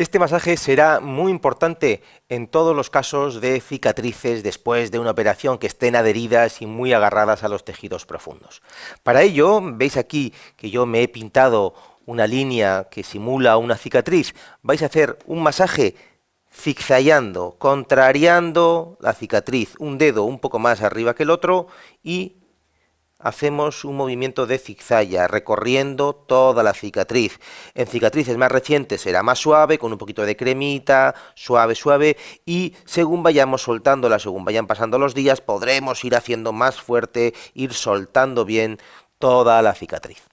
Este masaje será muy importante en todos los casos de cicatrices después de una operación que estén adheridas y muy agarradas a los tejidos profundos. Para ello, veis aquí que yo me he pintado una línea que simula una cicatriz. Vais a hacer un masaje zigzayando, contrariando la cicatriz, un dedo un poco más arriba que el otro y hacemos un movimiento de zigzalla, recorriendo toda la cicatriz. En cicatrices más recientes será más suave, con un poquito de cremita, suave, suave, y según vayamos soltándola, según vayan pasando los días, podremos ir haciendo más fuerte, ir soltando bien toda la cicatriz.